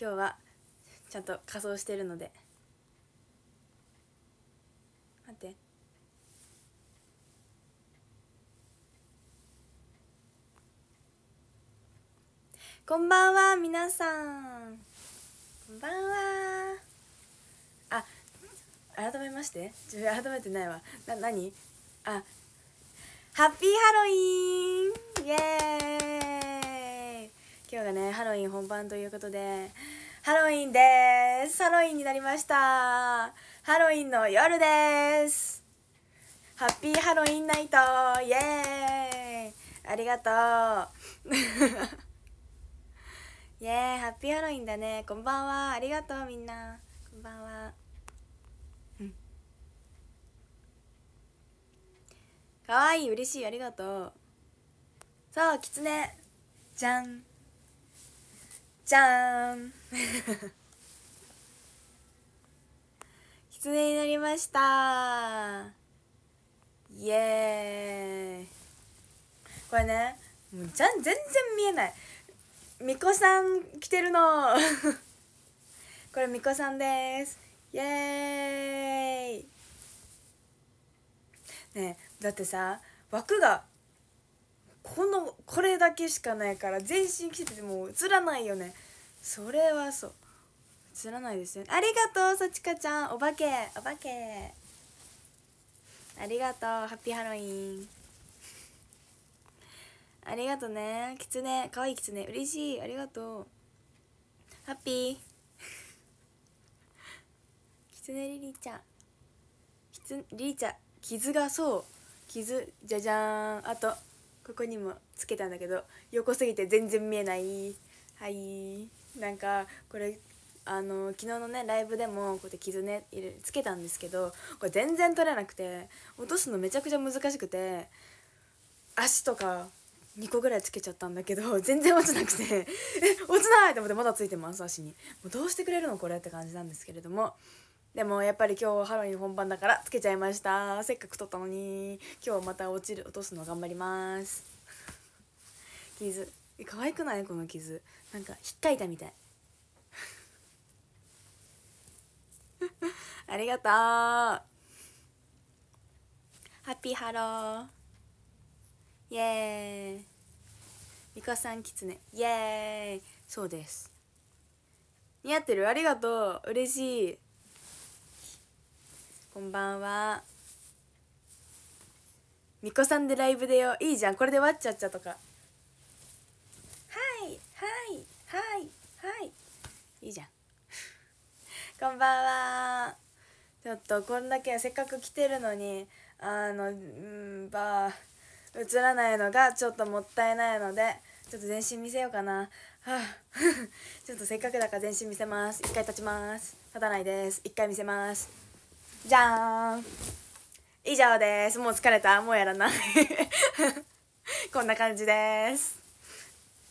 今日はちゃんと仮装してるので待ってこんばんは皆さんこんばんはあ改めまして自分改めてないわななにあハッピーハロウィンイェーイ今日がねハロウィン本番ということでハロウィンですハロウィンになりましたハロウィンの夜ですハッピーハロウィンナイトイエーイありがとうイエーイハッピーハロウィンだねこんばんはありがとうみんなこんばんはうんかわいい嬉しいありがとうそうキツネじゃんじゃーん狐になりましたイエーイこれねもうじゃん全然見えないみこさん来てるの これみこさんですイエーイねだってさ枠がこのこれだけしかないから全身着てても映らないよねそれはそう映らないですよねありがとうさちかちゃんお化けお化けありがとうハッピーハロウィンありがとうねキツネかわいいキツネ嬉しいありがとうハッピーキツネリリちゃんキツリリちゃん傷がそう傷じゃじゃーんあとここにもつけたんだけど横すぎて全然見えないはいなんかこれあの昨日のねライブでもこうやって傷ねつけたんですけどこれ全然取れなくて落とすのめちゃくちゃ難しくて足とか2個ぐらいつけちゃったんだけど全然落ちなくてえ落ちないと思ってまだついてます足にもうどうしてくれるのこれって感じなんですけれどもでもやっぱり今日ハロウィン本番だからつけちゃいましたせっかく撮ったのに今日また落ちる落とすの頑張ります傷可愛くないこの傷なんか引っかいたみたい ありがとうハッピーハローイエーイミこさんきつねイエーイそうです似合ってるありがとう嬉しいこんばんはみこさんでライブでよいいじゃんこれでわっちゃっちゃとかはいはいはいはいいいじゃん こんばんはちょっとこんだけせっかく来てるのにあのうんば映らないのがちょっともったいないのでちょっと全身見せようかなはあ ちょっとせっかくだから全身見せます一回立ちます立たないです一回見せますじゃーん以上ですもう疲れたもうやらない こんな感じです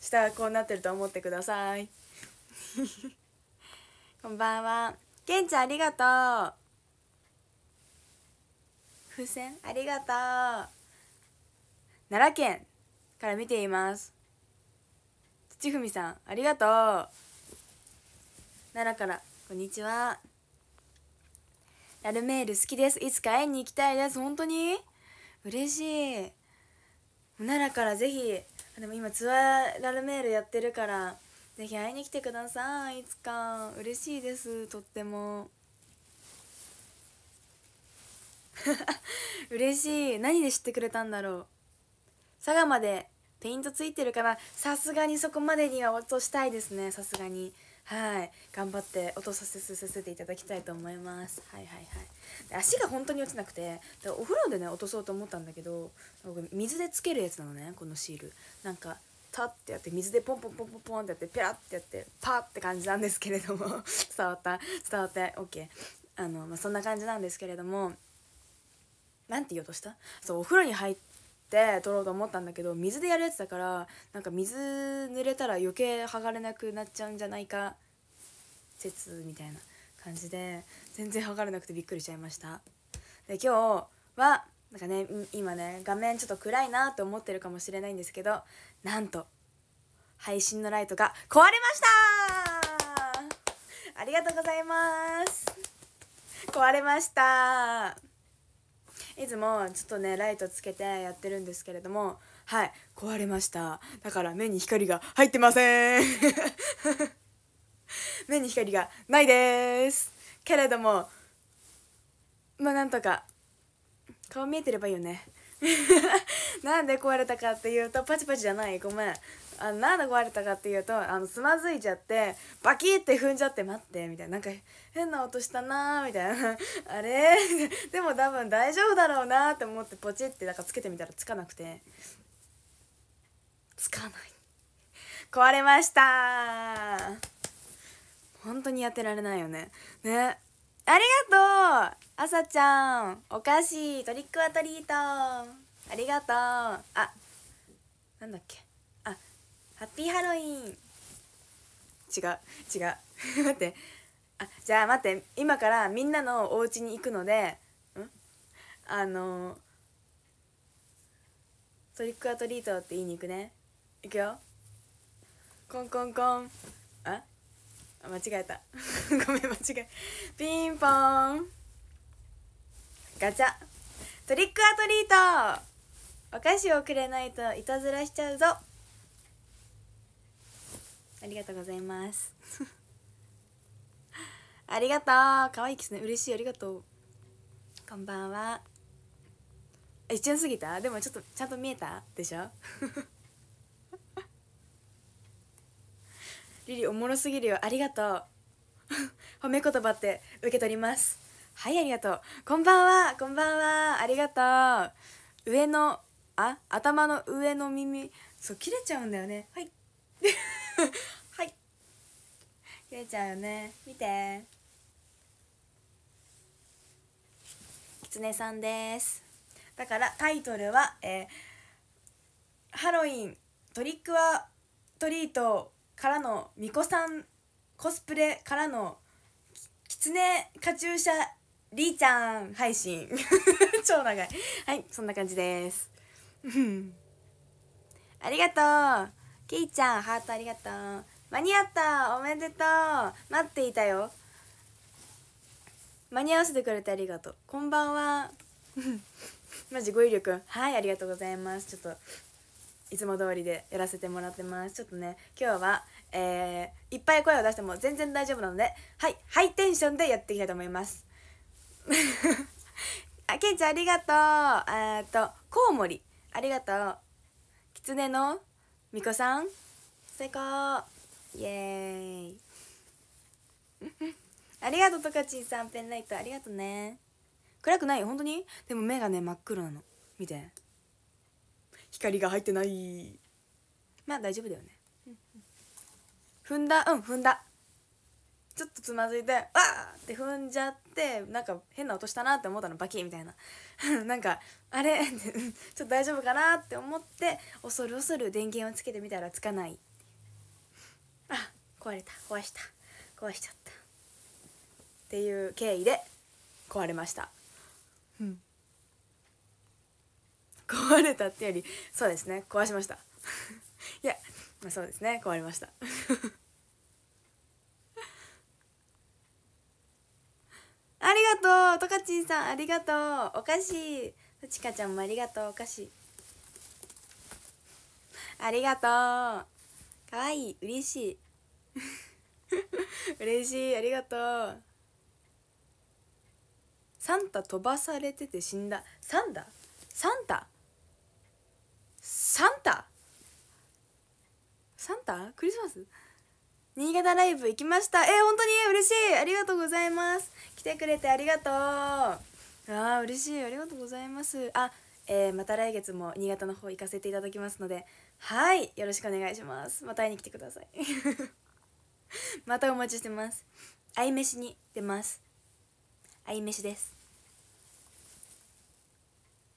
下はこうなってると思ってください こんばんはけんちゃんありがとう風船ありがとう奈良県から見ています土文さんありがとう奈良からこんにちはラルメール好きですいつか会いに行きたいです本当に嬉しい奈良からぜひでも今ツアーラルメールやってるからぜひ会いに来てくださいいつか嬉しいですとっても 嬉しい何で知ってくれたんだろう佐賀までペイントついてるから、さすがにそこまでには落としたいですねさすがにはい頑張って落させさせていただきたいと思いますはいはいはい足が本当に落ちなくてお風呂でね落とそうと思ったんだけど僕水でつけるやつなのねこのシールなんかタッてやって水でポンポンポンポンポンってやってピラッてやってパッって感じなんですけれども 伝わった伝わって OK あの、まあ、そんな感じなんですけれども何て言おうとしたそうお風呂に入ってって取ろうと思ったんだけど水でやるやつだからなんか水濡れたら余計剥がれなくなっちゃうんじゃないか説みたいな感じで全然剥がれなくてびっくりしちゃいましたで今日はなんかね今ね画面ちょっと暗いなと思ってるかもしれないんですけどなんと配信のライトが壊れましたありがとうございます壊れましたいつもちょっとねライトつけてやってるんですけれどもはい壊れましただから目に光が入ってません 目に光がないですけれどもまあなんとか顔見えてればいいよね なんで壊れたかっていうとパチパチじゃないごめんあなで壊れたかっていうとあのつまずいちゃってバキって踏んじゃって待ってみたいななんか変な音したなーみたいな あれ でも多分大丈夫だろうなって思ってポチってなんかつけてみたらつかなくてつかない壊れました本当にやってられないよねねありがとうあさちゃんお菓子トリックアトリートありがとうあなんだっけハッピーハロウィン違う違う 待ってあじゃあ待って今からみんなのお家に行くのでんあのトリックアトリートって言いに行くね行くよコンコンコンあ間違えた ごめん間違えピンポーンガチャトリックアトリートお菓子をくれないといたずらしちゃうぞありがとうございます ありがとう可愛いですね嬉しいありがとうこんばんは一瞬過ぎたでもちょっとちゃんと見えたでしょ リリおもろすぎるよありがとう 褒め言葉って受け取りますはいありがとうこんばんはこんばんはありがとう上のあ頭の上の耳そう切れちゃうんだよねはい はい切れちゃうよね見てきつねさんですだからタイトルは、えー「ハロウィントリックはトリート」からの巫女さんコスプレからのきつねカチューシャりーちゃん配信 超長いはいそんな感じですありがとうけいちゃんハートありがとう間に合ったおめでとう待っていたよ間に合わせてくれてありがとうこんばんはマジご威力はいありがとうございますちょっといつも通りでやらせてもらってますちょっとね今日は、えー、いっぱい声を出しても全然大丈夫なのではいハイテンションでやっていきたいと思います あけんちゃんありがとうえっとコウモリありがとう狐のみこさん成功イエーイ ありがとうトカチンさんペンライトありがとうね暗くない本当にでも目がね真っ黒なの見て光が入ってないまあ大丈夫だよね踏んだうん踏んだちょっとつまずいてわーって踏んじゃってなんか変な音したなって思ったのバキみたいな なんかあれ ちょっと大丈夫かなって思って恐る恐る電源をつけてみたらつかないあ壊れた壊した壊しちゃったっていう経緯で壊れました、うん、壊れたってよりそうですね壊しました いやまあそうですね壊れましたありがとうトカチンさんありがとうお菓子ちかちゃんもありがとうお菓子ありがとうかわいい嬉しい 嬉しいありがとうサンタ飛ばされてて死んだサンダサンタサンタサンタクリスマス新潟ライブ行きましたえー、本当に嬉しいありがとうございます来てくれてありがとうああ嬉しいありがとうございますあえー、また来月も新潟の方行かせていただきますのではいよろしくお願いしますまた会いに来てください またお待ちしてますあいめしに出ますあいめしです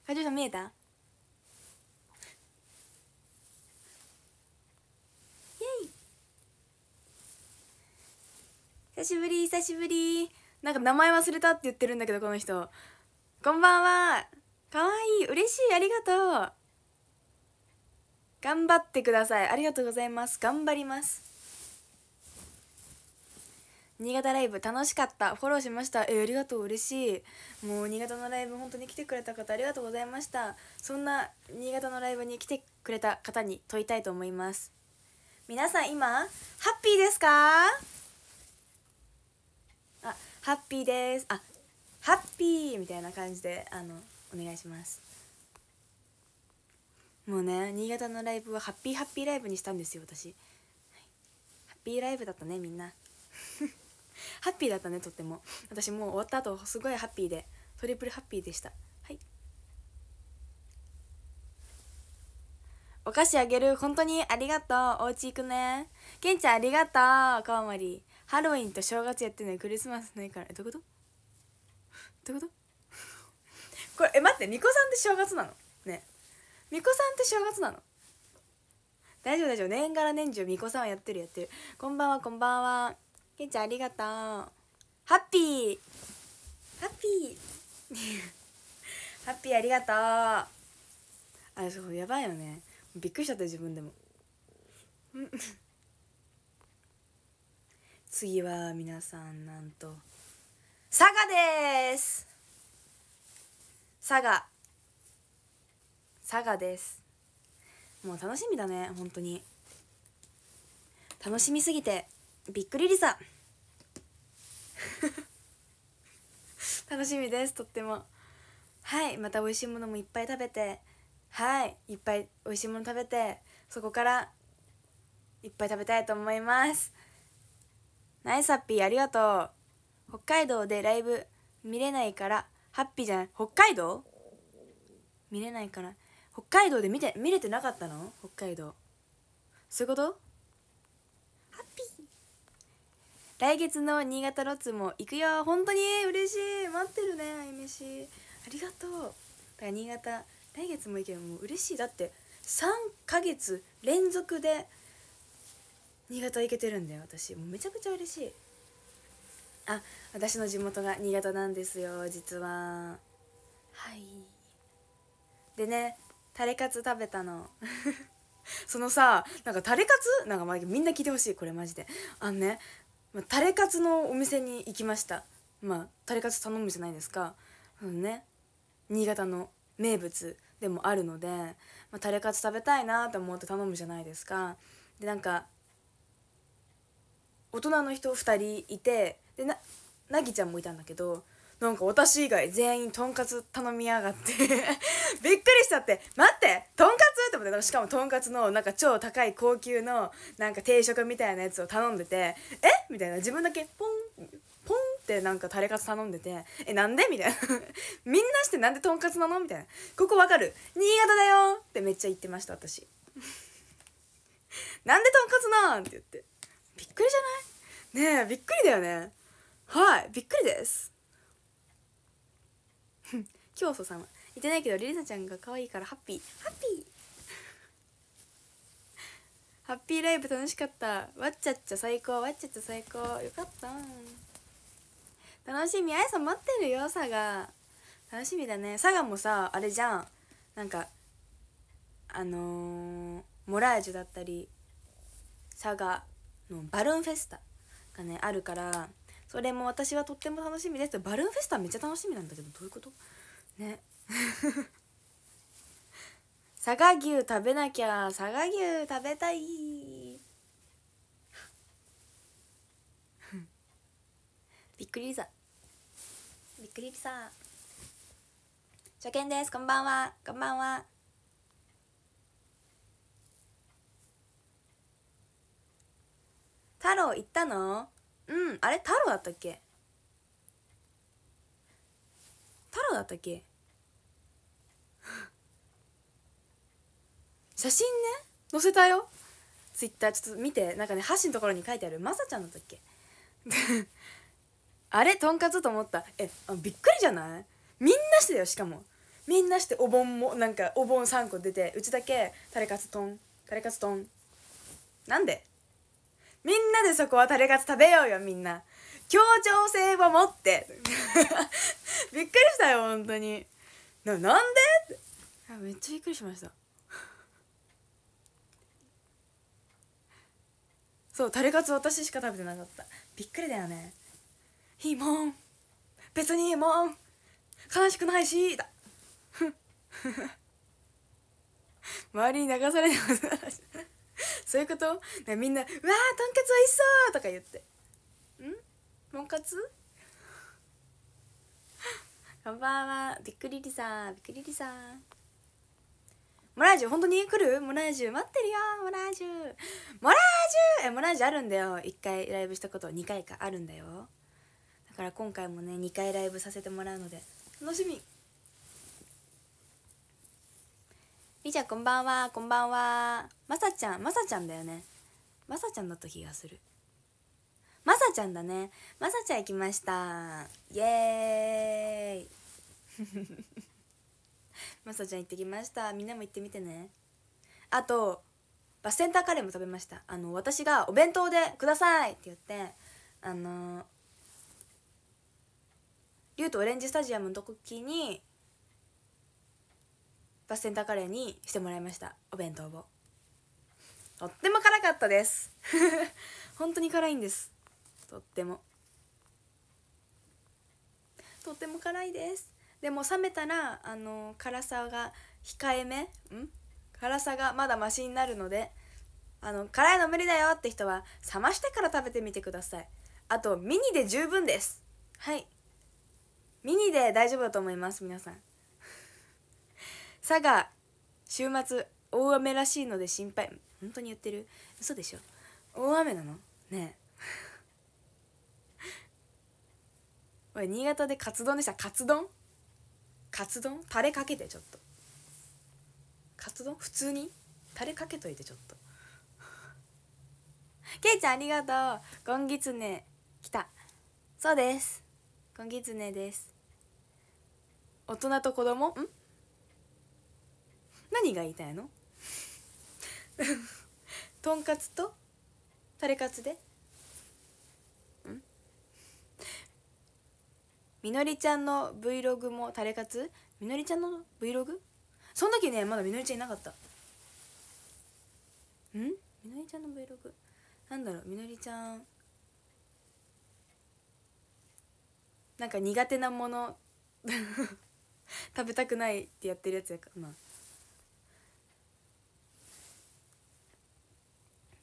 会長さん見えた久しぶり久しぶりなんか名前忘れたって言ってるんだけどこの人こんばんはかわいい嬉しいありがとう頑張ってくださいありがとうございます頑張ります新潟ライブ楽しかったフォローしましたえありがとう嬉しいもう新潟のライブ本当に来てくれた方ありがとうございましたそんな新潟のライブに来てくれた方に問いたいと思います皆さん今ハッピーですかハッピーですあハッピーみたいな感じであのお願いしますもうね新潟のライブはハッピーハッピーライブにしたんですよ私、はい、ハッピーライブだったねみんな ハッピーだったねとっても私もう終わった後すごいハッピーでトリプルハッピーでしたはいお菓子あげる本当にありがとうおうち行くねけんちゃんありがとうコウモリハロウィンと正月やってないクリスマスないからどういうことどういうことこれえ待ってみこさんって正月なのねみこさんって正月なの大丈夫大丈夫年がら年中みこさんはやってるやってるこんばんはこんばんはけんちゃんありがとうハッピーハッピー ハッピーありがとうあれそうやばいよねびっくりしちゃった自分でもうん 次は皆さんなんと佐賀です佐賀佐賀ですもう楽しみだね本当に楽しみすぎてびっくりりさ 楽しみですとってもはいまた美味しいものもいっぱい食べてはいいっぱい美味しいもの食べてそこからいっぱい食べたいと思いますナイスハッピーありがとう。北海道でライブ見れないから、ハッピーじゃない。北海道見れないから。北海道で見て、見れてなかったの北海道。そういうことハッピー。来月の新潟ロッツも行くよ。本当に嬉しい。待ってるね、あいめし。ありがとう。だから新潟、来月も行けばもう嬉しい。だって、3ヶ月連続で新潟行けてるんだよ私もうめちゃくちゃ嬉しいあ私の地元が新潟なんですよ実ははいでねタレカツ食べたの そのさなんかタレカツなんか、まあ、みんな聞いてほしいこれマジであのねタレカツのお店に行きましたまあタレカツ頼むじゃないですかあのね新潟の名物でもあるので、まあ、タレカツ食べたいなと思って頼むじゃないですかでなんか大人の人2人いてでななぎちゃんもいたんだけどなんか私以外全員とんかつ頼みやがって びっくりしちゃって「待ってとんかつ!」って思ってしかもとんかつのなんか超高い高級のなんか定食みたいなやつを頼んでて「えみたいな自分だけポンポンってなんかタレカツ頼んでて「えなんで?」みたいな「みんなしてなんでとんかつなの?」みたいな「ここわかる新潟だよ!」ってめっちゃ言ってました私「なんでとんかつなん?」って言ってびっくりじゃないねえびっくりだよねはいびっくりです 教祖様いてないけどりりさちゃんが可愛いからハッピーハッピー ハッピーライブ楽しかったわっちゃっちゃ最高わっちゃっちゃ最高よかった楽しみあやさん待ってるよさが楽しみだねさがもさあれじゃんなんかあのー、モラージュだったり佐賀のバルーンフェスタがねあるからそれも私はとっても楽しみですバルーンフェスタめっちゃ楽しみなんだけどどういうことね 佐賀牛食べなきゃ佐賀牛食べたい びっくりさびっくりさ初見ですこんばんはこんばんは太郎行ったのうんあれ太郎だったっけ太郎だったっけ 写真ね載せたよツイッターちょっと見てなんかね箸のところに書いてあるまさちゃんだったっけ あれとんかつと思ったえあびっくりじゃないみんなしてだよしかもみんなしてお盆もなんかお盆3個出てうちだけタレカツトンタレカツトンなんでみんなでそこはタレカツ食べようよみんな協調性を持って びっくりしたよ本当にななんでってめっちゃびっくりしましたそうタレカツ私しか食べてなかったびっくりだよねいいもん別にいいもん悲しくないしだ周りに流されてます そういうことなみんな「うわーとんかつおいしそう!」とか言って「んとんかつ こんばんはびっくりりさんびっくりりさん」モラージュ本当に来るモラージュ待ってるよモラージュモラージュえモラージュあるんだよ1回ライブしたこと2回かあるんだよだから今回もね2回ライブさせてもらうので楽しみみーちゃんこんばんはこんばんはまさちゃんまさちゃんだよねまさちゃんだった気がするまさちゃんだねまさちゃん行きましたイエーイ まさちゃん行ってきましたみんなも行ってみてねあとバスセンターカレーも食べましたあの私が「お弁当でください!」って言ってあの竜とオレンジスタジアムの時にバスセンターカレーにしてもらいましたお弁当をとっても辛かったです 本当に辛いんですとってもとっても辛いですでも冷めたらあの辛さが控えめん辛さがまだマシになるのであの辛いの無理だよって人は冷ましてから食べてみてくださいあとミニで十分ですはいミニで大丈夫だと思います皆さん佐賀週末大雨らしいので心配本当に言ってる嘘でしょ大雨なのねえ俺 新潟でカツ丼でしたカツ丼カツ丼タレかけてちょっとカツ丼普通にタレかけといてちょっとけい ちゃんありがとうゴンギツネ来たそうですゴンギツネです大人と子供ん何が言いたいの とんかつとタレカツでみのりちゃんの Vlog もタレカツみのりちゃんの Vlog? その時ねまだみのりちゃんいなかったんみのりちゃんの Vlog なんだろうみのりちゃんなんか苦手なもの 食べたくないってやってるやつやからな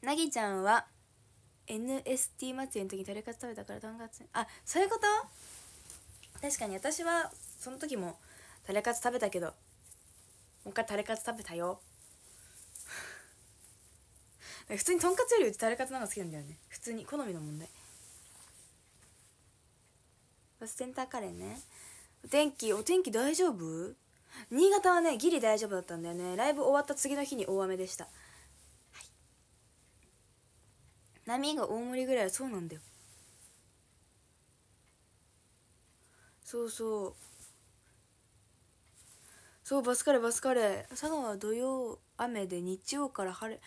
なぎちゃんは NST 祭りの時にタレカツ食べたからとんかつあそういうこと確かに私はその時もタレカツ食べたけどもう一回タレカツ食べたよ 普通にとんかつよりうちタレカツの方が好きなんだよね普通に好みの問題バスセンターカレーねお天気お天気大丈夫新潟はねギリ大丈夫だったんだよねライブ終わった次の日に大雨でした波が大盛りぐらいはそうなんだよそうそうそうバスカレーバスカレー佐賀は土曜雨で日曜から晴れ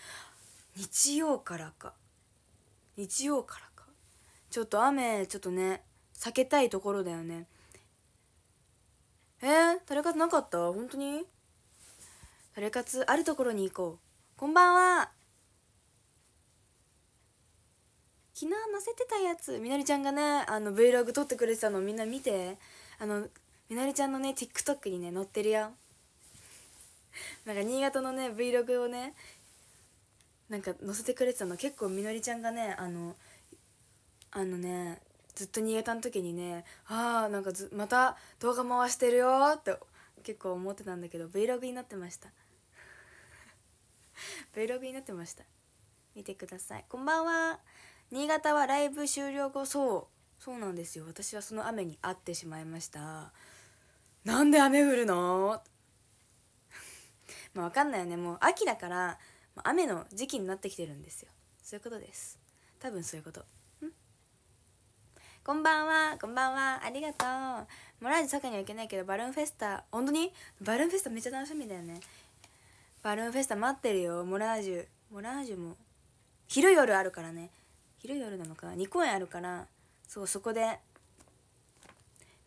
日曜からか日曜からかちょっと雨ちょっとね避けたいところだよねえー、タレカツなかった本当にタレカツあるところに行こうこんばんは昨日載せてたやつみのりちゃんがねあの Vlog 撮ってくれてたのみんな見てあのみのりちゃんのね TikTok にね載ってるよなんか新潟のね Vlog をねなんか載せてくれてたの結構みのりちゃんがねあのあのねずっと新潟の時にねああなんかずまた動画回してるよって結構思ってたんだけど Vlog になってました Vlog になってました見てくださいこんばんは新潟はライブ終了後そうそうなんですよ私はその雨に遭ってしまいましたなんで雨降るの まあわかんないよねもう秋だから雨の時期になってきてるんですよそういうことです多分そういうことこんばんは、こんばんは、ありがとう。モラージュ坂には行けないけど、バルーンフェスタ、本当にバルーンフェスタめっちゃ楽しみだよね。バルーンフェスタ待ってるよ、モラージュ。モラージュも。昼夜あるからね。昼夜なのかな2公演あるからそうそこで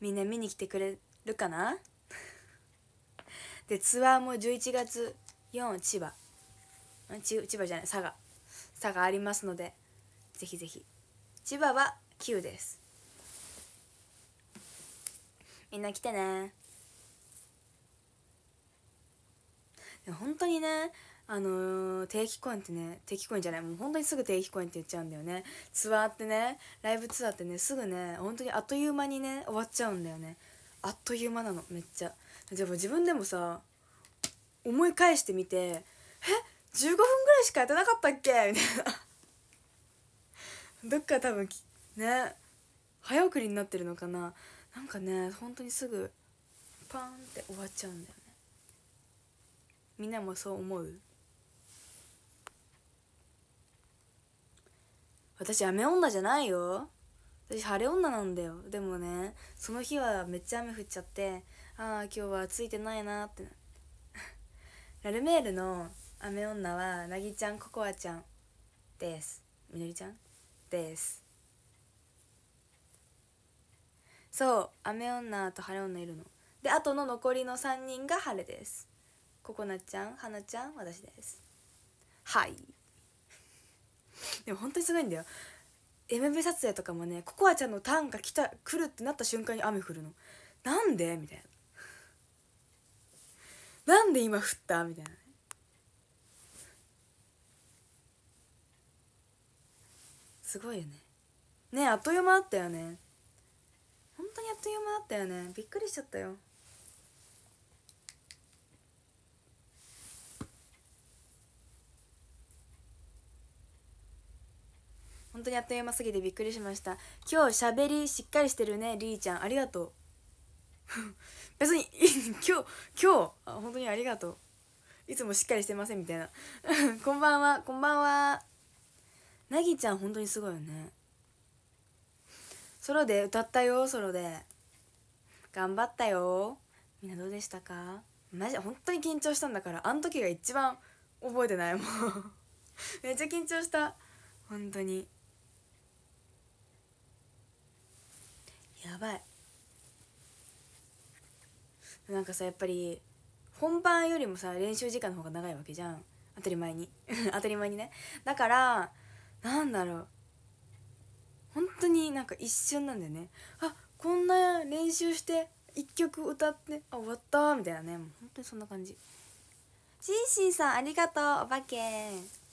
みんな見に来てくれるかな でツアーも11月4千葉千葉じゃない佐賀佐賀ありますのでぜひぜひ千葉は9ですみんな来てね本当にねあのー、定期公演ってね定期公演じゃないもう本当にすぐ定期公演って言っちゃうんだよねツアーってねライブツアーってねすぐね本当にあっという間にね終わっちゃうんだよねあっという間なのめっちゃでも自分でもさ思い返してみてえ15分ぐらいしかやってなかったっけみたいな どっか多分ね早送りになってるのかななんかね本当にすぐパーンって終わっちゃうんだよねみんなもそう思う私雨女じゃないよ私晴れ女なんだよでもねその日はめっちゃ雨降っちゃってああ今日はついてないなって ラルメールの雨女はなぎちゃんココアちゃんですみのりちゃんですそう雨女と晴れ女いるのであとの残りの3人が晴れですココナちゃんはなちゃん私ですはいでも本当にすごいんだよ MV 撮影とかもねココアちゃんのターンが来た来るってなった瞬間に雨降るのなんでみたいななんで今降ったみたいなすごいよねねあっという間だったよね本当にあっという間だったよねびっくりしちゃったよ本当にあっという間すぎてびっくりしました今日しゃべりしっかりしてるねりーちゃんありがとう 別に 今日今日あ本当にありがとういつもしっかりしてませんみたいな こんばんはこんばんはなぎちゃん本当にすごいよねソロで歌ったよソロで頑張ったよみんなどうでしたかマジ本当に緊張したんだからあの時が一番覚えてないもうめっちゃ緊張した本当にやばいなんかさやっぱり本番よりもさ練習時間の方が長いわけじゃん当たり前に 当たり前にねだからなんだろう本当になんか一瞬なんだよねあこんな練習して1曲歌ってあ終わったみたいなねもう本当にそんな感じシンシンさんありがとうお化け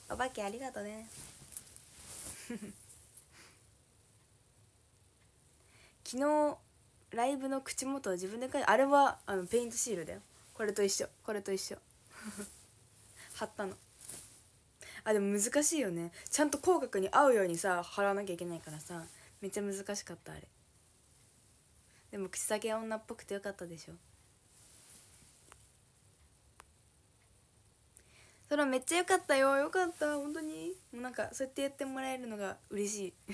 お化けありがとうね 昨日ライブの口元を自分で描いてあれはあのペイントシールだよこれと一緒これと一緒 貼ったのあでも難しいよねちゃんと口角に合うようにさ貼らなきゃいけないからさめっちゃ難しかったあれでも口先は女っぽくてよかったでしょそれはめっちゃ良かったよ良かった本当にもうなんかそうやってやってもらえるのが嬉しい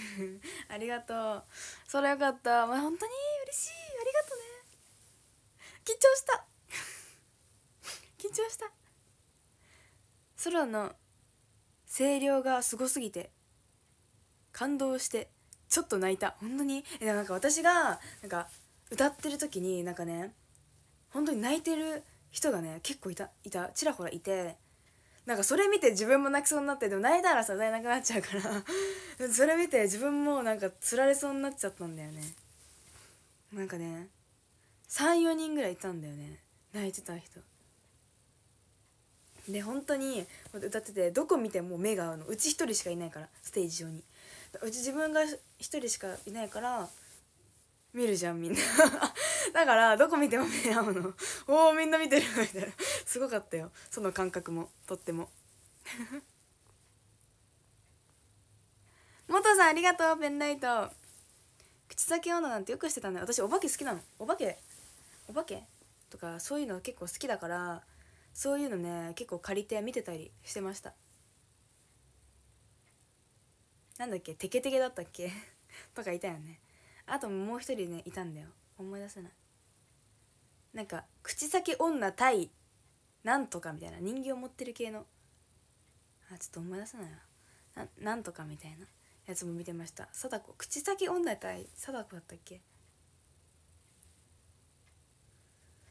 ありがとうそれ良かったまあ本当に嬉しいありがとうね緊張した 緊張した空の声量がすごすぎて感動してちょっと泣いた本当にえなんか私がなんか歌ってる時になんかね本当に泣いてる人がね結構いたいたちらほらいてなんかそれ見て自分も泣きそうになってでも泣いたらさ歌えなくなっちゃうから それ見て自分もなんかつられそうになっちゃったんだよねなんかね34人ぐらいいたんだよね泣いてた人で本当に歌っててどこ見ても目が合うのうち1人しかいないからステージ上にうち自分が1人しかいないから見るじゃんみんな だからどこ見ても目合うの おおみんな見てるみたいな すごかったよその感覚もとってももとさんありがとうペンライト口先女なんてよくしてたんだよ私お化け好きなのお化けお化けとかそういうの結構好きだからそういうのね結構借りて見てたりしてましたなんだっけテケテケだったっけとかいたよねあともう一人ねいたんだよ思い出せないなんか口先女対なんとかみたいな人形持ってる系のあちょっと思い出せないななんとかみたいなやつも見てました貞子口先女対貞子だったっけ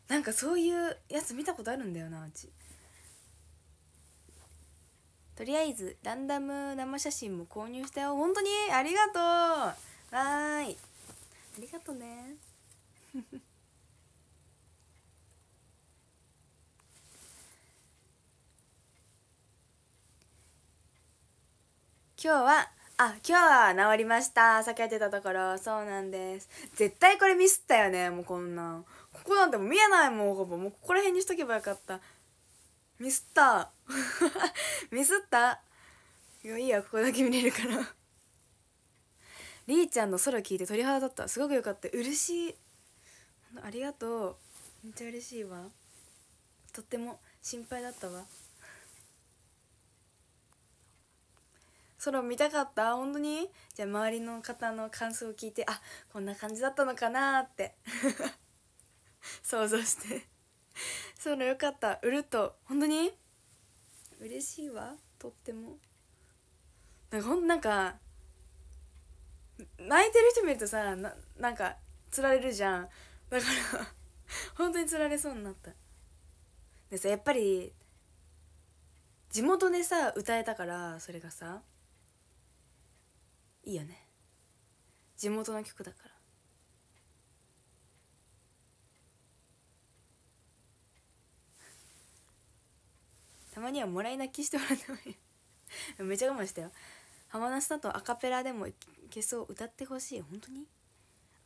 なんかそういうやつ見たことあるんだよなうちとりあえずランダム生写真も購入したよ本当にありがとうわーいありがとうね 今日はあ今日は治りました酒やってたところそうなんです絶対これミスったよねもうこんなんここなんてもう見えないもうほぼもうここら辺にしとけばよかったミスった ミスったいやいいやここだけ見れるからりーちゃんのソロ聞いて鳥肌だったすごく良かった嬉しいありがとうめっちゃ嬉しいわとっても心配だったわソロ見たかった本当にじゃあ周りの方の感想を聞いてあこんな感じだったのかなって 想像してソロ良かったうると本当に嬉しいわとってもなんかほんなんか泣いてる人見るとさななんかつられるじゃんだから 本当につられそうになったでさやっぱり地元でさ歌えたからそれがさいいよね地元の曲だからたまにはもらい泣きしてもらってもいい めっちゃ我慢したよハマナスだとアカペラでもいけそう歌ってほしい本当に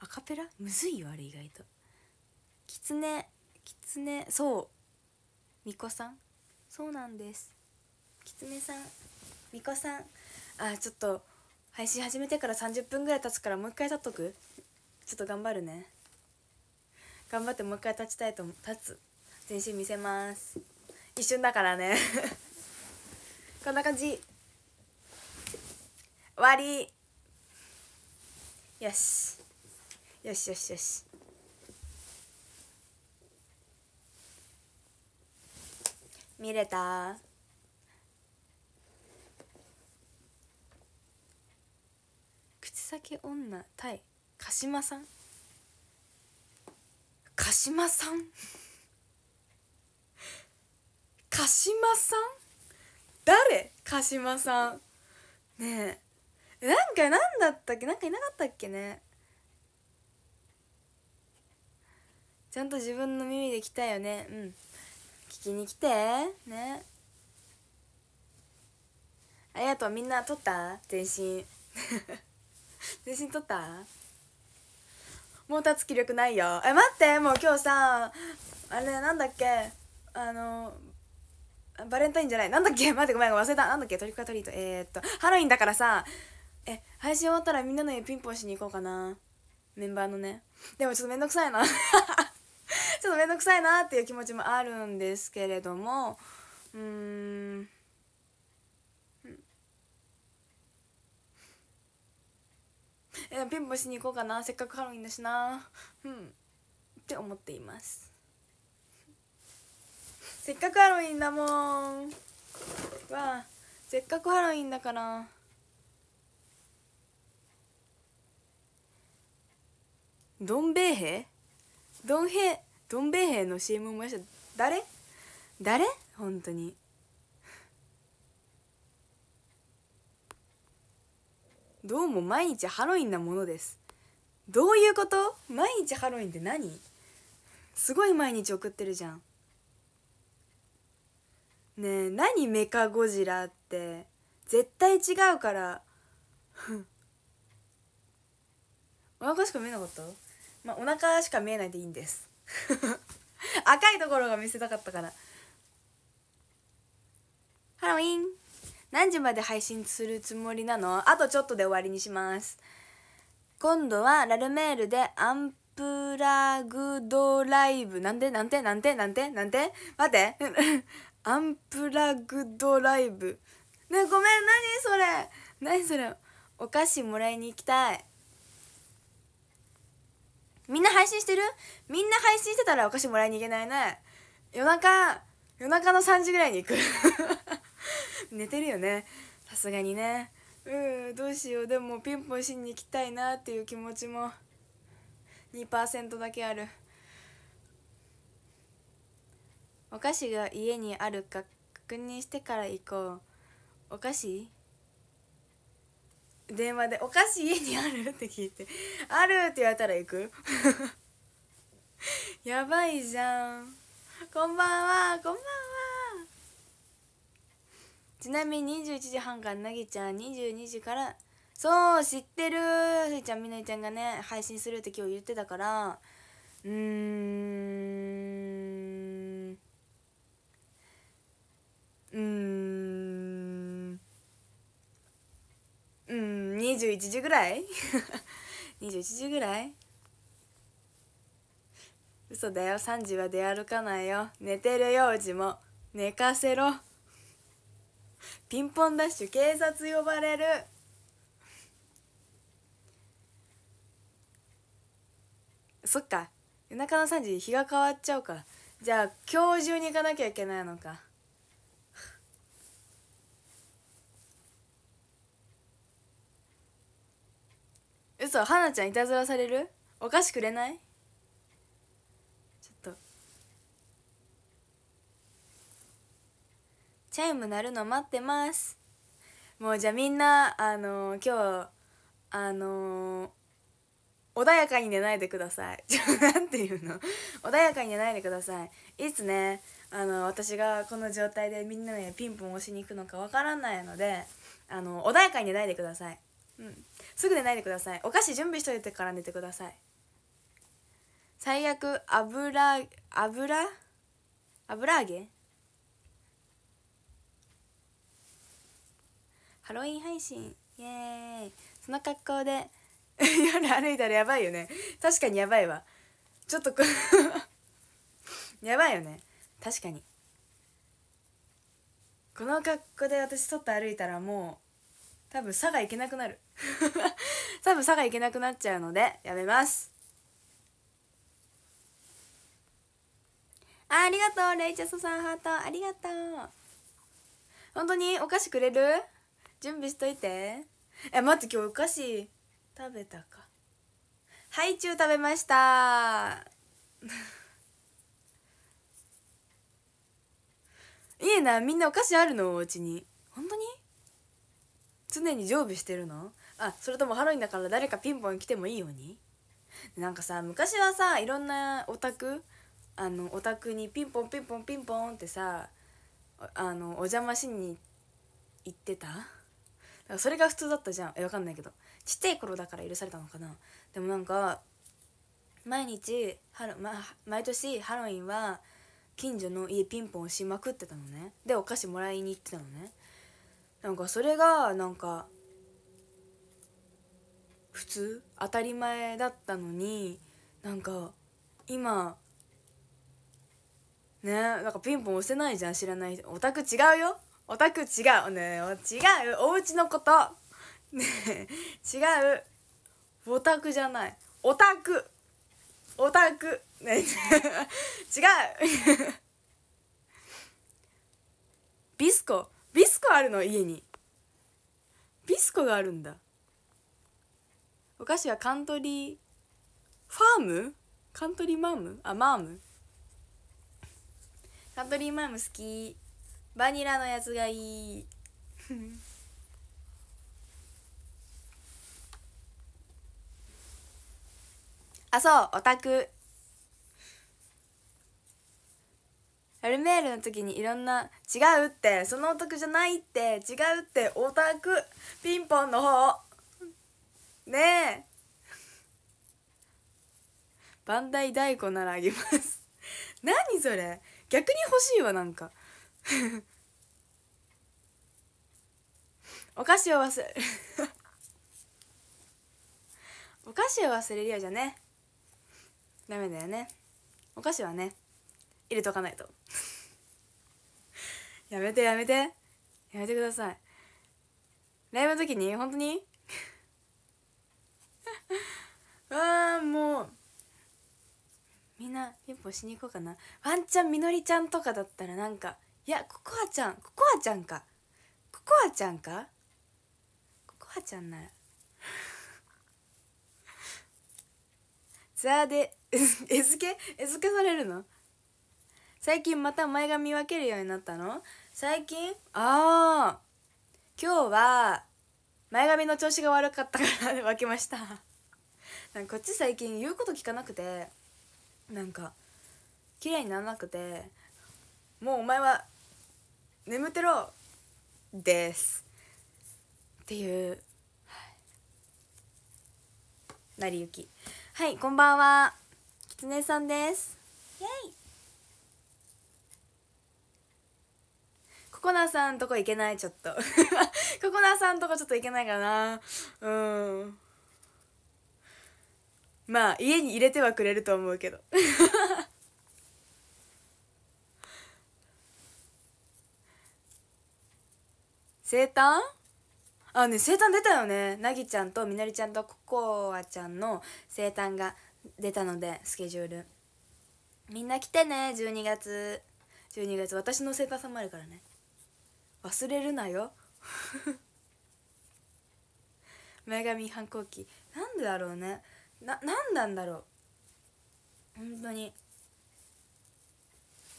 アカペラむずいよあれ意外とキツネキツネそうみこさんそうなんですきつねさんみこさんあちょっと配信始めてから30分ぐらい経つからもう一回立っとくちょっと頑張るね頑張ってもう一回立ちたいと立つ全身見せます一瞬だからね こんな感じ終わりよしよしよしよし見れた口先女対鹿島さん鹿島さん鹿島さん誰鹿島さんねえなんかなんだったっけなんかいなかったっけねちゃんと自分の耳で来たよねうん聞きに来てねありがとうみんな撮った全身 全身撮ったもう立つ気力ないよえ待ってもう今日さあれなんだっけあのバレンタインじゃないなんだっけ待ってごめん忘れたなんだっけトリックアトリートえー、っとハロウィンだからさえ配信終わったらみんなの家ピンポンしに行こうかなメンバーのねでもちょっとめんどくさいな ちょっとめんどくさいなっていう気持ちもあるんですけれどもうーんえピンポンしに行こうかなせっかくハロウィンだしなうんって思っていますせっかくハロウィンだもんわあせっかくハロウィンだからドンベイ兵ドン兵ドンベイ兵の CM 思い出した誰誰本当にどうも毎日ハロウィンなものですどういうこと毎日ハロウィンって何すごい毎日送ってるじゃんねえ何メカゴジラって絶対違うから おかしか見えなかったまあ、お腹しか見えないでいいんです 赤いところが見せたかったからハロウィン何時まで配信するつもりなのあとちょっとで終わりにします今度はラルメールでアンプラグドライブなんでなんてなんてなんてなんて待って アンプラグドライブねごめん何それ何それお菓子もらいに行きたいみんな配信してるみんな配信してたらお菓子もらいに行けないね夜中夜中の3時ぐらいに行く 寝てるよねさすがにねうんどうしようでもピンポンしに行きたいなっていう気持ちも2%だけあるお菓子が家にあるか確認してから行こうお菓子電話で「お菓子家にある?」って聞いて「ある」って言われたら行く やばいじゃんこんばんはこんばんはちなみに21時半からなぎちゃん22時からそう知ってるふいちゃんみなりちゃんがね配信するって今日言ってたからうーんうーんうん21時ぐらい21 時ぐらい嘘だよ3時は出歩かないよ寝てるようじも寝かせろピンポンダッシュ警察呼ばれるそっか夜中の3時日が変わっちゃうかじゃあ今日中に行かなきゃいけないのか嘘はなちゃんいたずらされるお菓子くれないちょっとチャイム鳴るの待ってますもうじゃあみんなあのー、今日あのー、穏やかに寝ないでください。な んていうの穏やかに寝ないでください。いつね、あの、私がこの状態でみんなにピンポン押しに行くのかわからないので、あの、穏やかに寝ないでください。うんすぐ寝ないでくださいお菓子準備しといてから寝てください最悪油油油揚げハロウィン配信イエーイその格好で 夜歩いたらやばいよね確かにやばいわちょっと やばいよね確かにこの格好で私外歩いたらもう多分佐賀行けなくなる 多分佐賀行けなくなっちゃうのでやめますあありがとうレイチェソさんハートありがとう本当にお菓子くれる準備しといてえ待って今日お菓子食べたかハイチュウ食べました いいなみんなお菓子あるのお家に本当に常に常備してるのあそれともハロウィンだから誰かピンポン来てもいいようになんかさ昔はさいろんなオタクあのオタクにピンポンピンポンピンポンってさあのお邪魔しに行ってただからそれが普通だったじゃんえわかんないけどちっちゃい頃だから許されたのかなでもなんか毎日ハロ、ま、毎年ハロウィンは近所の家ピンポンしまくってたのねでお菓子もらいに行ってたのねなんかそれがなんか普通当たり前だったのになんか今ねなんかピンポン押せないじゃん知らないオタク違うよオタク違うね違うお家のことね違うオタクじゃないオタクオタクね違うビスコビスコあるの家にビスコがあるんだお菓子はカントリーファームカントリーマームあマームカントリーマーム好きバニラのやつがいい あそうオタクアルメールの時にいろんな違うってそのオタクじゃないって違うってオタクピンポンの方ねえバンダイ大根ならあげます 何それ逆に欲しいわなんか お菓子を忘れ お菓子を忘れるよじゃねダメだよねお菓子はね入れとかないとやめてやめてやめてくださいライブの時に本当にあ あもうみんなピンポンしに行こうかなワンちゃんみのりちゃんとかだったらなんかいやココアちゃんココアちゃんかココアちゃんかココアちゃんなら ザーで餌付け餌付けされるの最近また前髪分けるようになったの最近ああ今日は前髪の調子が悪かったから 分けましたなんかこっち最近言うこと聞かなくてなんか綺麗にならなくてもうお前は眠ってろですっていう、成り行きはいこんばんはきつねさんですイェイココナさんとこ行けないちょっと ココナさんとこちょっと行けないかなうんまあ家に入れてはくれると思うけど 生誕あね生誕出たよねなぎちゃんとみなりちゃんとココアちゃんの生誕が出たのでスケジュールみんな来てね12月12月私の生誕さんもあるからね忘れるなよ 前髪反抗期なんでだろうねな何なんだろう本当に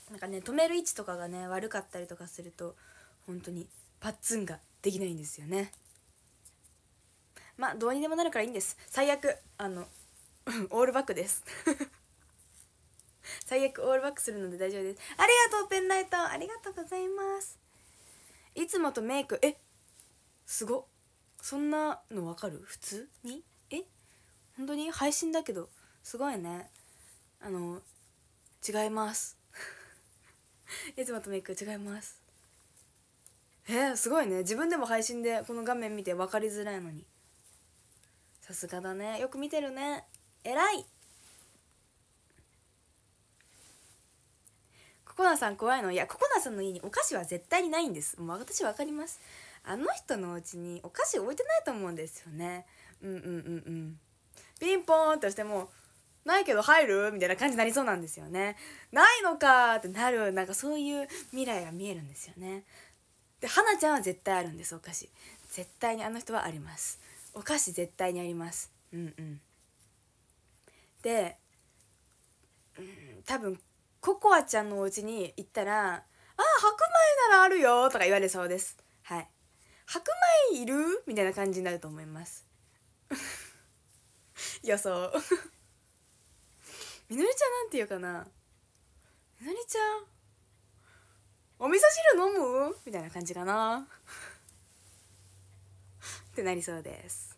なんかね止める位置とかがね悪かったりとかすると本当にパッツンができないんですよねまあどうにでもなるからいいんです最悪あの オールバックです 最悪オールバックするので大丈夫ですありがとうペンライトありがとうございますいつもとメイクえすごそんなのわかる普通に本当に配信だけどすごいねあの違います いつもとメイク違いますえー、すごいね自分でも配信でこの画面見て分かりづらいのにさすがだねよく見てるね偉いココナさん怖いのいやココナさんの家にお菓子は絶対にないんですもう私分かりますあの人のお家にお菓子置いてないと思うんですよねうんうんうんうんピンポーンってしてもないけど入るみたいな感じになりそうなんですよねないのかってなるなんかそういう未来が見えるんですよねで花ちゃんは絶対あるんですお菓子絶対にあの人はありますお菓子絶対にありますうんうんで、うん、多分ココアちゃんのお家に行ったら「あ白米ならあるよ」とか言われそうですはい白米いるみたいな感じになると思います 予想 みのりちゃんなんて言うかなみのりちゃんお味噌汁飲むみたいな感じかな ってなりそうです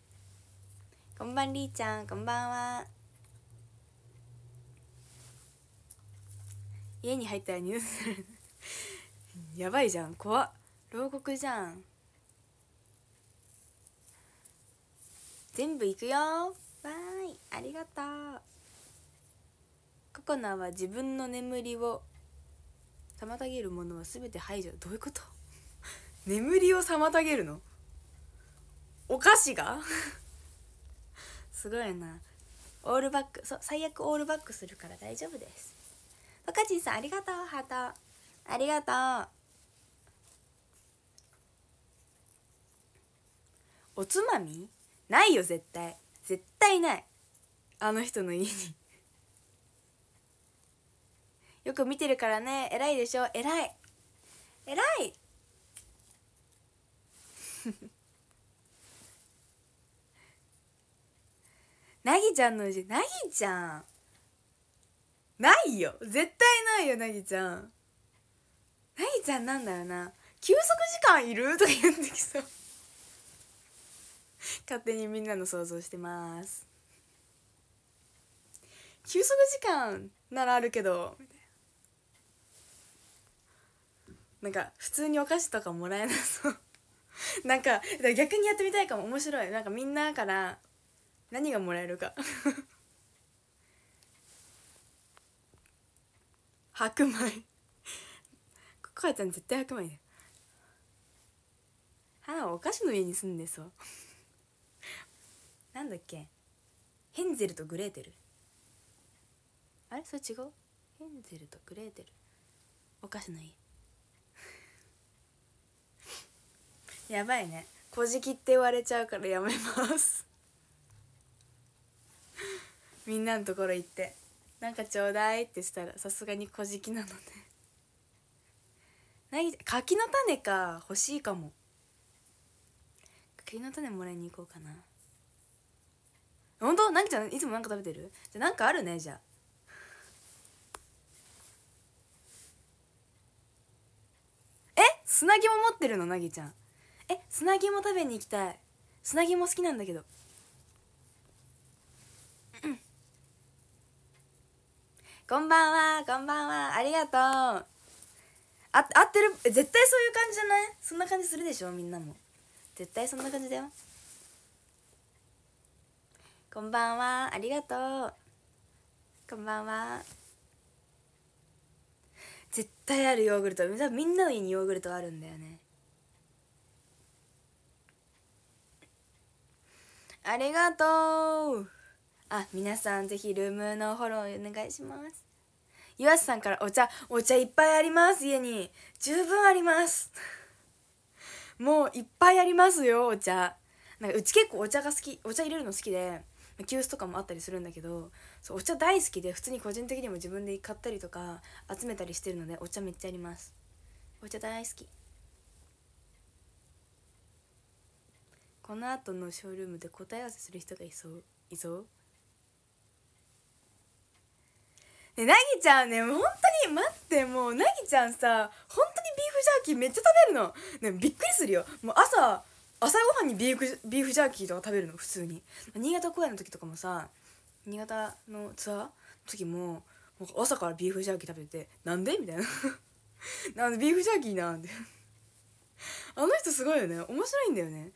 こんばんりーちゃんこんばんは家に入ったらニュースやばいじゃん怖っ牢獄じゃん全部いくよーいありがとうココナは自分の眠りを妨げるものは全て排除どういうこと眠りを妨げるのお菓子がすごいなオールバックそう最悪オールバックするから大丈夫です若新さんありがとうハートありがとうおつまみないよ絶対絶対ないあの人の家に よく見てるからね偉いでしょ偉い偉いなぎ ちゃんの家なぎちゃんないよ絶対ないよなぎちゃんなぎちゃんなんだよな休息時間いるとか言ってきそう 勝手にみんなの想像してます休息時間ならあるけどなんか普通にお菓子とかもらえなそう なんか逆にやってみたいかも面白いなんかみんなから何がもらえるか 白米かやちゃん絶対白米だ、花はあお菓子の家に住んでそうなんだっけヘンゼルとグレーテルあれそれ違うヘンゼルとグレーテルお菓子の家 やばいね「こじき」って言われちゃうからやめます みんなのところ行って「なんかちょうだい」ってしたらさすがに「こじき」なのね柿の種か欲しいかも柿の種もらいに行こうかな本当なぎちゃんいつもなんか食べてるじゃなんかあるねじゃあえ砂肝持ってるのなぎちゃんえ砂肝食べに行きたい砂肝好きなんだけどうんこんばんはこんばんはありがとうあ合ってる絶対そういう感じじゃないそんな感じするでしょみんなも絶対そんな感じだよこんばんはありがとうこんばんは絶対あるヨーグルトみんなの家にヨーグルトあるんだよねありがとうあ皆さんぜひルームのフォローお願いします岩瀬さんからお茶お茶いっぱいあります家に十分ありますもういっぱいありますよお茶なんかうち結構お茶が好きお茶入れるの好きで急須とかもあったりするんだけどそうお茶大好きで普通に個人的にも自分で買ったりとか集めたりしてるのでお茶めっちゃありますお茶大好きこの後のショールームで答え合わせする人がいそういそうねなぎちゃんね本当に待ってもうなぎちゃんさ本当にビーフジャーキーめっちゃ食べるのねびっくりするよもう朝朝ごはんにビーフビーフジャーキーとか食べるの普通に新潟公演の時とかもさ新潟のツアーの時も朝からビーフジャーキー食べてなんでみたいな なんでビーフジャーキーなんて あの人すごいよね面白いんだよね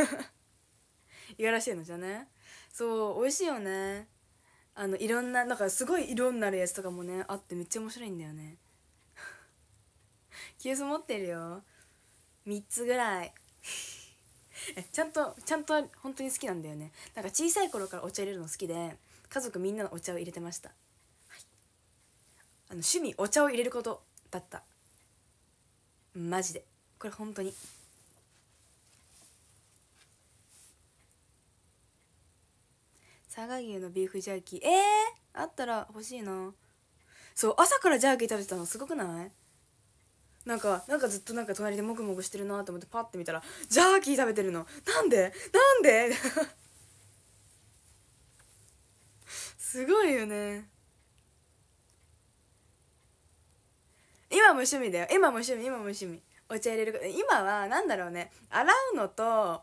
いやらしいのじゃねそう美味しいよねあのいろんななんかすごい色になるやつとかもねあってめっちゃ面白いんだよね急須持ってるよ3つぐらい ちゃんとちゃんと本当に好きなんだよねなんか小さい頃からお茶入れるの好きで家族みんなのお茶を入れてました、はい、あの趣味お茶を入れることだったマジでこれ本当に佐賀牛のビーフジャーキーえー、あったら欲しいなそう朝からジャーキー食べてたのすごくないなんかなんかずっとなんか隣でモグモグしてるなと思ってパッて見たらジャーキー食べてるのなんでなんで すごいよね今も趣味だよ今も趣味今も趣味お茶入れる今は何だろうね洗うのと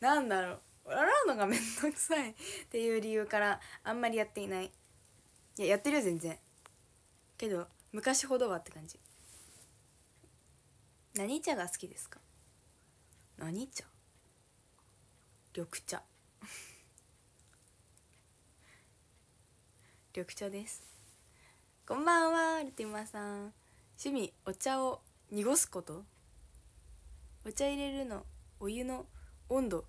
何 だろう洗うのがめんどくさいっていう理由からあんまりやっていないいややってるよ全然けど昔ほどはって感じ何茶が好きですか何茶緑茶 緑茶ですこんばんはルティマさん趣味お茶を濁すことお茶入れるのお湯の温度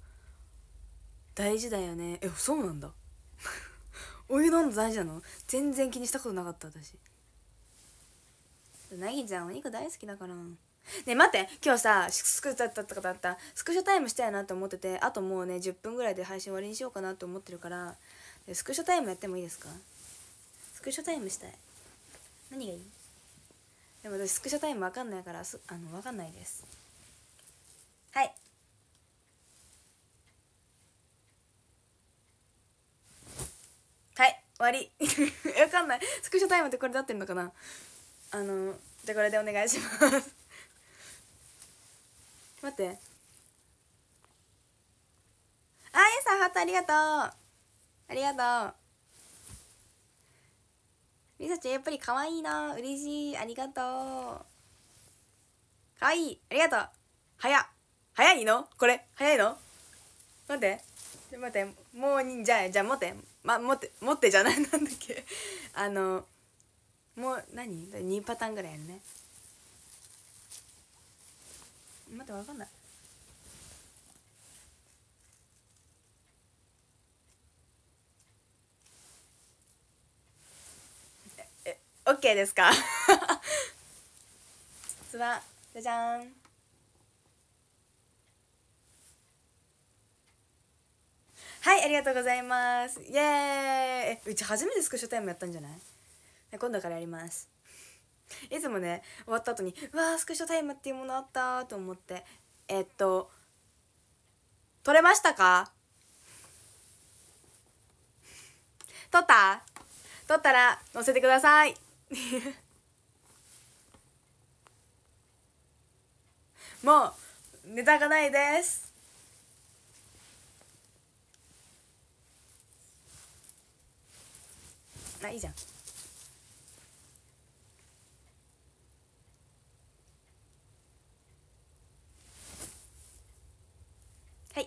大事だよねえそうなんだ お湯の温度大事なの全然気にしたことなかった私なぎちゃんお肉大好きだからね待って今日さスクショだったとかだったスクショタイムしたいなと思っててあともうね10分ぐらいで配信終わりにしようかなと思ってるからスクショタイムやってもいいですかスクショタイムしたい何がいいでも私スクショタイム分かんないからあの分かんないですはいはい終わり分 かんないスクショタイムってこれで合ってるのかなあのじゃあこれでお願いします待ってあやさんハートありがとうありがとうみさちゃんやっぱり可愛いな嬉しいありがとう可愛いありがとう早早いのこれ早いの待って待ってもうじゃあじゃあ持ってま持って持ってじゃない なんだっけあのもう何2パターンぐらいやるね待ってわかんないえオッケーですか器 じゃじゃんはいありがとうございますイエーイうち初めてスクショタイムやったんじゃない今度からやりますいつもね終わった後に「うわあスクショタイムっていうものあった」と思ってえっと「撮れましたか?」撮った撮ったら載せてください もうネタがないですあいいじゃん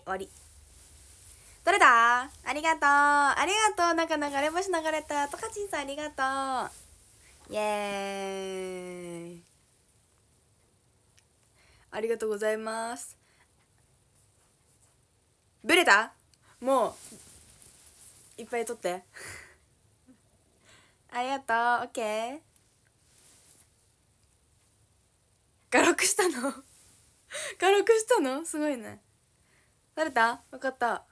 終わりどれだありがとうありがとうなんか流れ星流れたとかちんさんありがとうイエーイありがとうございますブレたもういっぱい撮ってありがとうオッケー画録したの画録 したのすごいね慣れた分かったあ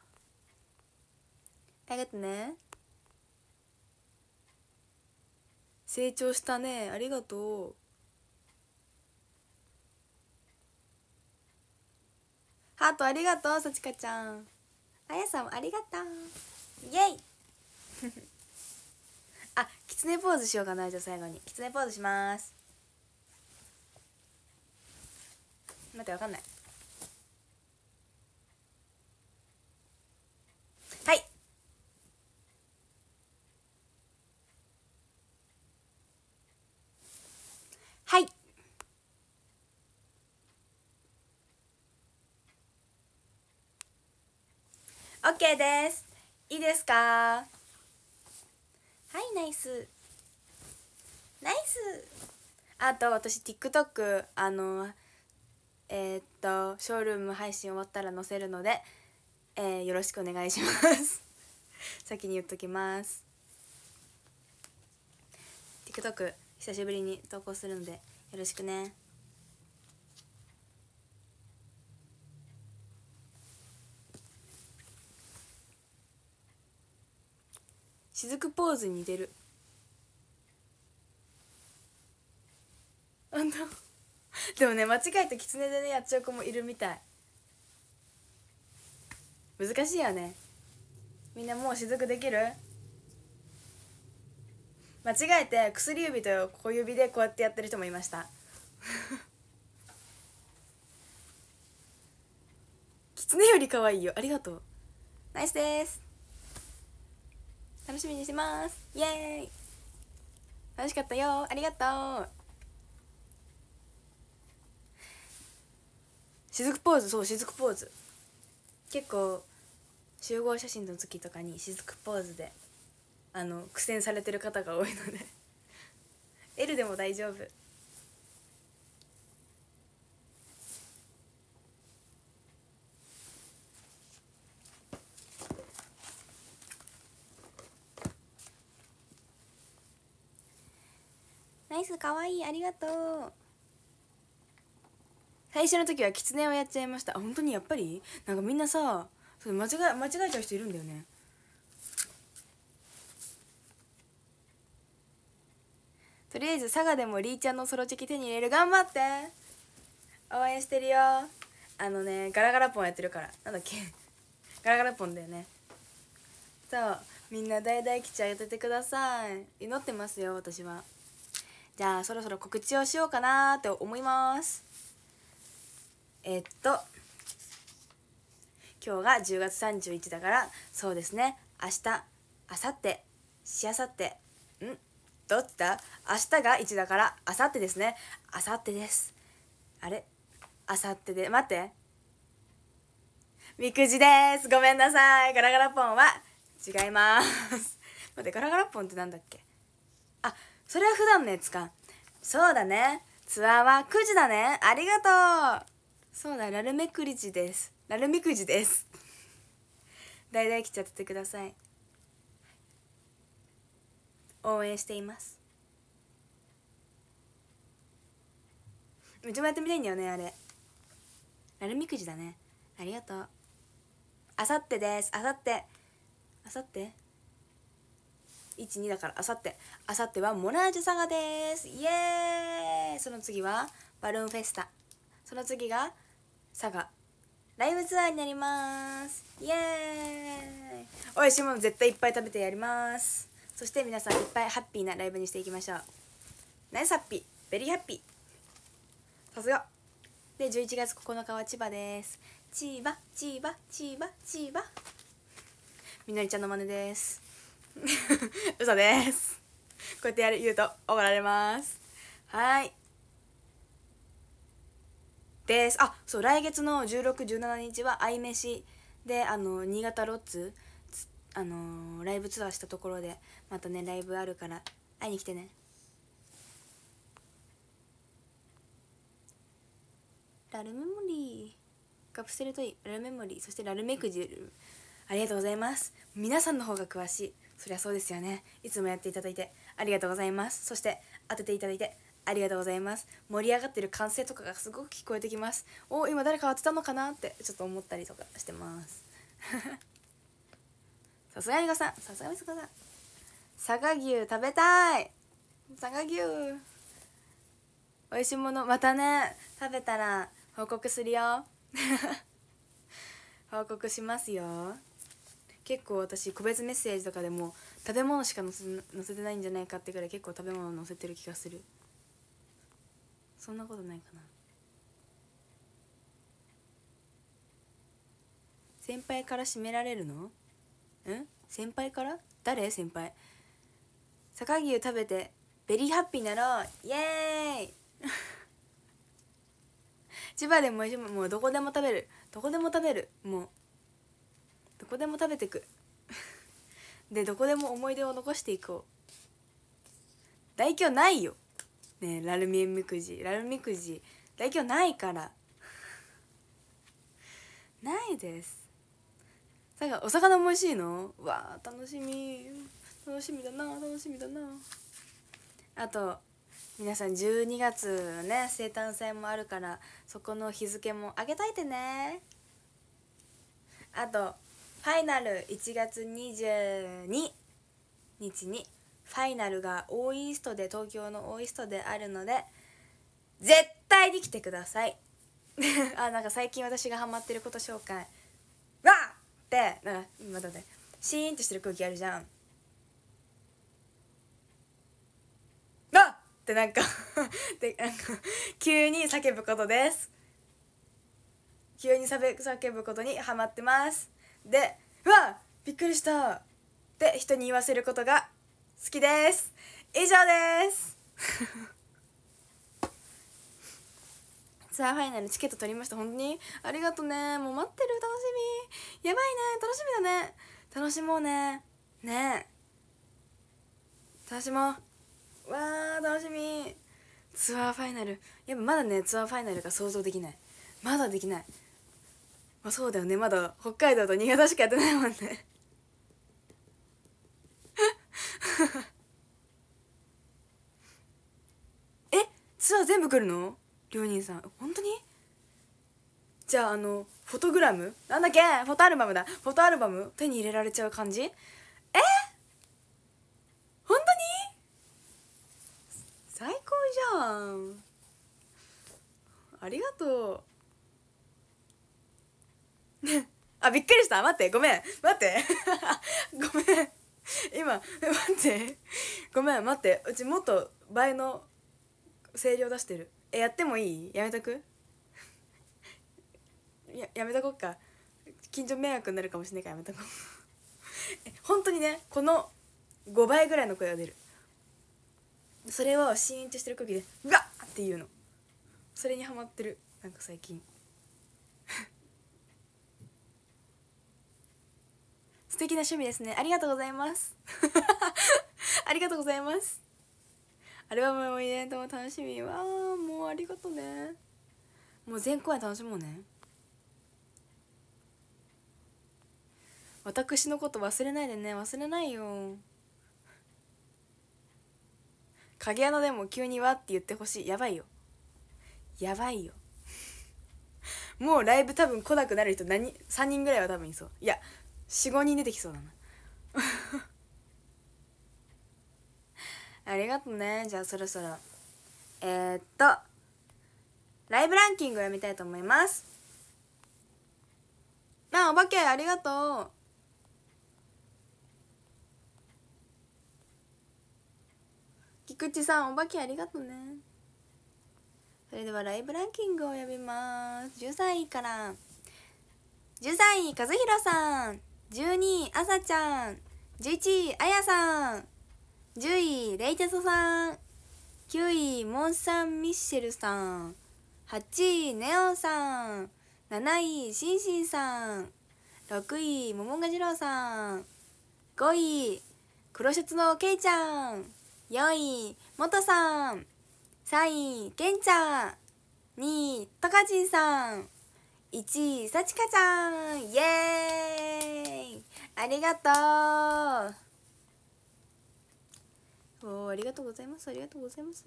りがとね成長したねありがとうハートありがとうさちかちゃんあやさんもありがとうイエイ あきつねポーズしようかなじゃあ最後にきつねポーズします待ってわかんないはいオッケーですいいですかはいナイスナイスあと私 TikTok あのえー、っとショールーム配信終わったら載せるので、えー、よろしくお願いします 先に言っときます TikTok 久しぶりに投稿するのでよろしくねしずくポーズに似てるあの でもね間違えて狐でねやっちゃう子もいるみたい難しいよねみんなもうしずくできる間違えて薬指と小指でこうやってやってる人もいました 狐より可愛いよありがとうナイスです楽しみにしますイエーイ楽しかったよありがとうしずくポーズそうしずくポーズ結構集合写真の時とかにしずくポーズであの苦戦されてる方が多いので L でも大丈夫。ナイスかわいありがとう最初の時は狐をやっちゃいました本当にやっぱりなんかみんなさ間違間違えちゃう人いるんだよねとりあえず佐賀でもりーちゃんのソロチェキ手に入れる頑張って応援してるよあのねガラガラポンやってるからなんだっけ ガラガラポンだよねそうみんな大々吉あげててください祈ってますよ私はじゃあそろそろ告知をしようかなって思いますえっと今日が10月31だからそうですね明日明後日しあさってんどっちだ明日が1だからあさってですねあさってですあれあさってで待ってみくじですごめんなさいガラガラポンは違います 待ってガラガラポンってなんだっけあそれは普段のやつかそうだねツアーは9時だねありがとうそうだラルメクリジですラルミクジです大 々来ちゃっててください応援していますめっちゃやってみたいんだよねあれあれみくじだねありがとうあさってですあさってあさって12だからあさってあさってはモラージュサガですイエーイその次はバルーンフェスタその次がサガライブツアーになりますイエーイおいしいもの絶対いっぱい食べてやりますそして皆さんいっぱいハッピーなライブにしていきましょうナイスハッピーベリーハッピーさすがで11月9日は千葉です千葉千葉千葉千葉みのりちゃんの真似です 嘘ですこうやってやる言うと怒られますはいですあそう来月の1617日は「あいめし」であの新潟ロッツあのー、ライブツアーしたところでまたねライブあるから会いに来てねラルメモリーカプセルトイラルメモリーそしてラルメクジルありがとうございます皆さんの方が詳しいそりゃそうですよねいつもやっていただいてありがとうございますそして当てていただいてありがとうございます盛り上がってる歓声とかがすごく聞こえてきますお今誰か当てたのかなってちょっと思ったりとかしてますさすがにがさんさすがみすさん佐賀牛食べたい佐賀牛美味しいものまたね食べたら報告するよ 報告しますよ結構私個別メッセージとかでも食べ物しか載せ載せてないんじゃないかってぐらい結構食べ物載せてる気がするそんなことないかな先輩から締められるのん先輩から誰先輩坂牛食べてベリーハッピーなろうイエーイ 千葉でももうどこでも食べるどこでも食べるもうどこでも食べてく でどこでも思い出を残していこう大凶ないよねラルミエみくじラルミくじ大凶ないから ないですんかお魚も美味しいのわあ楽しみ楽しみだな楽しみだなあと皆さん12月ね生誕祭もあるからそこの日付もあげといてねあとファイナル1月22日にファイナルがオーイーストで東京のオーイーストであるので絶対に来てください あなんか最近私がハマってること紹介わっってんか今だってシーンとしてる空気あるじゃんなってなんか でなんか急に叫ぶことです急に叫ぶことにハマってますでうわびっくりしたって人に言わせることが好きです以上ですツアーファイナルチケット取りました本当にありがとねもう待ってる楽しみやばいね楽しみだね楽しもうねね楽しもうわあ楽しみツアーファイナルやっぱまだねツアーファイナルが想像できないまだできないまあそうだよねまだ北海道と新潟しかやってないもんね えツアー全部来るのりょうんさん本当にじゃああのフォトグラムなんだっけフォトアルバムだフォトアルバム手に入れられちゃう感じえ本当に最高じゃんありがとう あびっくりした待ってごめん待って ごめん今待ってごめん待ってうちもっと倍の声量出してるえやってもいいやめとく ややめとこっか近所迷惑になるかもしれないからやめとこう 本当にねこの5倍ぐらいの声が出るそれをシーンとしてる時で「うわっ!」っていうのそれにハマってるなんか最近 素敵な趣味ですねありがとうございますありがとうございますアルバムもイベントも楽しみわあもうありがとねもう全公演楽しもうね私のこと忘れないでね忘れないよ影穴でも急に「わ」って言ってほしいやばいよやばいよもうライブ多分来なくなる人何3人ぐらいは多分いそういや45人出てきそうだなありがとうねじゃあそろそろえー、っとライブランキングを読みたいと思いますあお化けありがとう菊池さんお化けありがとうねそれではライブランキングを呼びます13位から13位和弘さん12位あさちゃん11位あやさん10位レイチテソさん9位モン・サン・ミッシェルさん8位ネオさん7位シンシンさん6位モモンガジロ郎さん5位黒シャツのケイちゃん4位もとさん3位ケンちゃん2位トカジンさん1位サチカちゃんイエーイありがとうおありがとうございますありがとうございます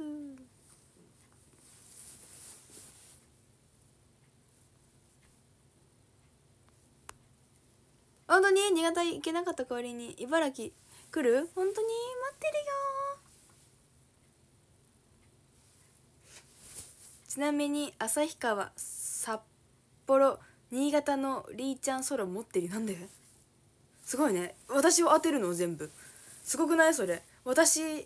本当に新潟行けなかった代わりに茨城来る本当に待ってるよちなみに旭川札幌新潟のりーちゃん空持ってるなんですごいね私を当てるの全部すごくないそれ私引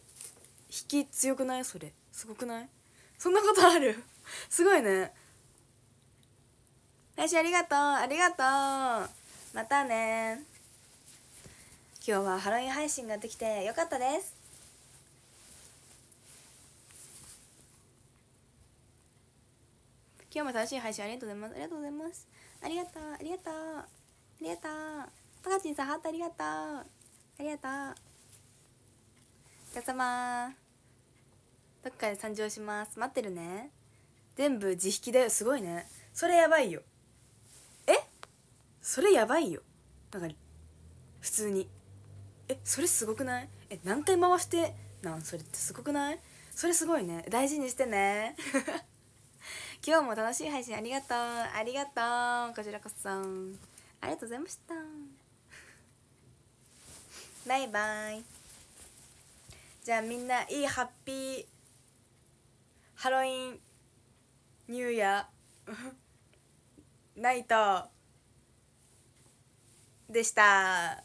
き強くないそれすごくないそんなことある すごいね林ありがとうありがとうまたね今日はハロウィン配信ができてよかったです今日も楽しい配信ありがとうございますありがとうございますありがとうありがとうありがとうたかちんさんハートありがとうありがとうお疲れ様どっかで参上します待ってるね全部自引きだよすごいねそれやばいよえそれやばいよなんか普通にえそれすごくないえ何回回してなんそれってすごくないそれすごいね大事にしてね 今日も楽しい配信ありがとうありがとうこちらこそありがとうございましたバイバイじゃあみんないいハッピーハロウィンニューイヤー ナイトでした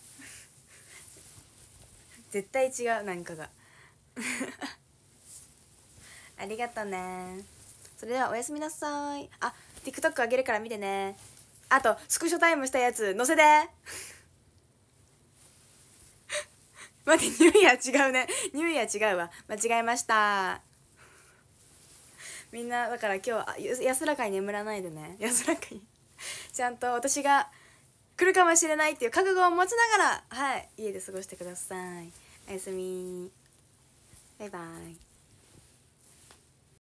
絶対違う何かが ありがとうねそれではおやすみなさいあ TikTok あげるから見てねあとスクショタイムしたやつ載せて待ってニューイヤー違うねニューイヤー違うわ間違えましたみんなだから今日安らかに眠らないでね安らかにちゃんと私が来るかもしれないっていう覚悟を持ちながらはい家で過ごしてくださいおやすみバイバイ